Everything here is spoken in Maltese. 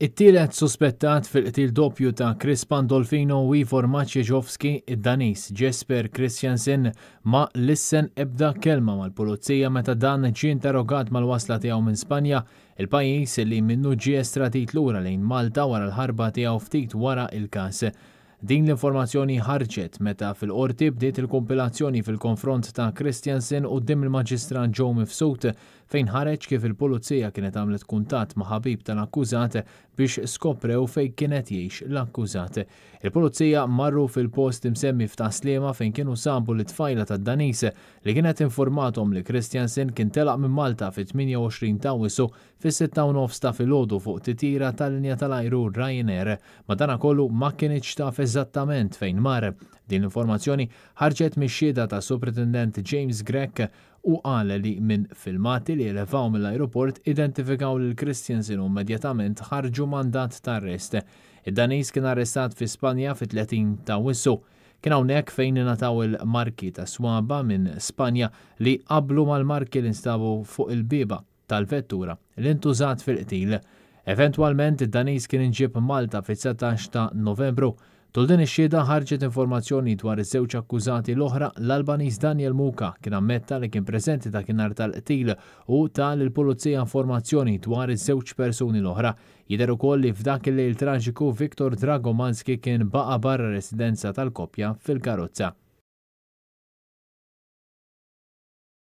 It-tielet suspettat fil-qtil doppju ta' Chris Pandolfino u Ivor Maciejowski id-Danis Jesper Christiansen ma lissen ebda kelma mal-pulizija meta dan ġie interrogat mal-wasla tiegħu minn Spanja, il-pajjiż li minnu ġie stratit lura lejn Malta wara l-ħarba tiegħu ftit wara il-każ Din l-informazzjoni ħarġet meta fil-qorti bdiet il-kompilazzjoni fil-konfront ta' Christiansen u dim il-maġistran Joe Mifsut fejn ħareġ kif il-pulizija kienet għamlet kuntat ma' ħabib tal-akkużat biex skoprew fejn kienet jiex l-akkużat. Il-pulizija marru fil-post imsemmi f'taslima fejn kienu sabu l-tfajla tad danis li kienet informatom li Christiansen kien telaq minn Malta fit-28 ta' wisu fis-6 ta' fil-ħodu fuq titira tal-linja tal-ajru Ryanair, ma dana kollu ma kienieċ ta' eżattament fejn mar. Din informazzjoni ħarġet mix-xieda ta' Superintendent James Grek u qal li minn filmati li elevaw mill-aeroport identifikaw l Christiansen u immedjatament ħarġu mandat ta' arrest. Id-Danis kien arrestat fi Spanja fit-30 ta' wissu. Kien hawnhekk fejn ingħataw il-marki ta' swaba minn Spanja li qablu mal-marki li nstabu fuq il-biba tal-vettura li intużat fil-qtil. Eventualment id-Danis kien inġib Malta fit-17 ta' Novembru Tul din ix-xieda ħarġet informazzjoni dwar iż-żewġ akkużati l-oħra l-Albaniż Daniel Muka kien ammetta li kien preżenti ta' kienar tal-qtil u tal il-Pulizija informazzjoni dwar iż-żewġ persuni l-oħra. Jidher ukoll li f'dak il-lejl traġiku Viktor Dragomanski kien baqa barra residenza tal-koppja fil-karozza.